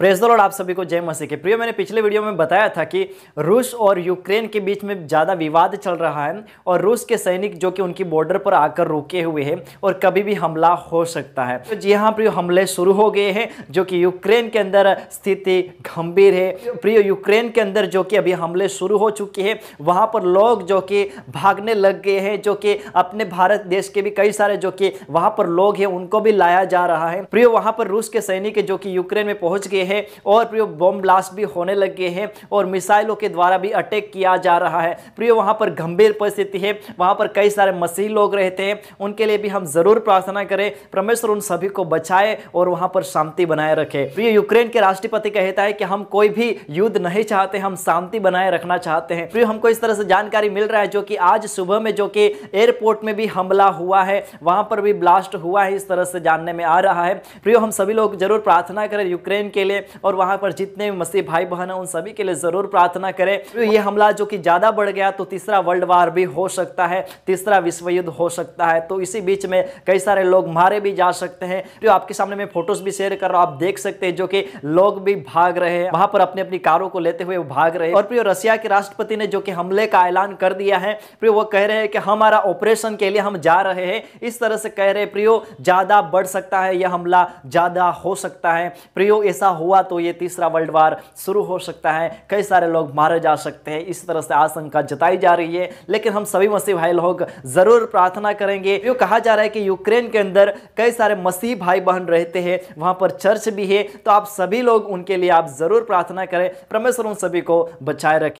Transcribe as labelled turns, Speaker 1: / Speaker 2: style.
Speaker 1: press the Lord आप सभी को जय मसीह के प्रियो मैंने पिछले वीडियो में बताया था कि रूस और यूक्रेन के बीच में ज़्यादा विवाद चल रहा है और रूस के सैनिक जो कि उनकी बॉर्डर पर आकर रुके हुए हैं और कभी भी हमला हो सकता है तो जी हाँ प्रियो हमले शुरू हो गए हैं जो कि यूक्रेन के अंदर स्थिति गंभीर है प्रियो यूक्रेन के अंदर जो कि अभी हमले शुरू हो चुके हैं वहाँ पर लोग जो कि भागने लग गए हैं जो कि अपने भारत देश के भी कई सारे जो कि वहाँ पर लोग हैं उनको भी लाया जा रहा है प्रियो वहाँ पर रूस के सैनिक जो कि यूक्रेन में पहुँच गए हैं और प्रियो बम ब्लास्ट भी होने लग गए हैं और मिसाइलों के द्वारा भी अटैक किया जा रहा है प्रियो वहाँ पर गंभीर परिस्थिति है वहाँ पर कई सारे मसीह लोग रहते हैं उनके लिए भी हम ज़रूर प्रार्थना करें परमेश्वर उन सभी को बचाए और वहाँ पर शांति बनाए रखे प्रिय यूक्रेन के राष्ट्रपति कहता है कि हम कोई भी युद्ध नहीं चाहते हम शांति बनाए रखना चाहते हैं प्रियो हमको इस तरह से जानकारी मिल रहा है जो कि आज सुबह में जो कि एयरपोर्ट में भी हमला हुआ है वहां पर भी ब्लास्ट हुआ है इस तरह से जानने में आ रहा है प्रियो हम सभी लोग जरूर प्रार्थना करें यूक्रेन के लिए से और वहां पर जितने मसीह भाई बहन हैं उन सभी के लिए ज़रूर प्रार्थना करें ये हमला जो कि ज़्यादा बढ़ गया तो तीसरा वर्ल्ड वार भी हो सकता है तीसरा विश्व युद्ध हो सकता है तो इसी बीच में कई सारे लोग मारे भी जा सकते हैं जो आपके सामने मैं फोटोज भी शेयर कर रहा हूँ आप देख सकते हैं जो कि लोग भी भाग रहे हैं वहां पर अपनी अपनी कारों को लेते हुए भाग रहे और प्रियो रशिया के राष्ट्रपति ने जो कि हमले का ऐलान कर दिया है प्रियो वो कह रहे हैं कि हमारा ऑपरेशन के लिए हम जा रहे हैं इस तरह से कह रहे प्रियो ज्यादा बढ़ सकता है यह हमला ज्यादा हो सकता है प्रियो ऐसा हुआ तो ये तीसरा वर्ल्ड वार शुरू हो सकता है कई सारे लोग मारे जा सकते हैं इस तरह से आशंका जताई जा रही है लेकिन हम सभी मसीह भाई लोग ज़रूर प्रार्थना करेंगे यू कहा जा रहा है कि यूक्रेन के अंदर कई सारे मसीह भाई बहन रहते हैं वहां पर चर्च भी है तो आप सभी लोग उनके लिए आप ज़रूर प्रार्थना करें परमेश्वर उन सभी को बचाए रखें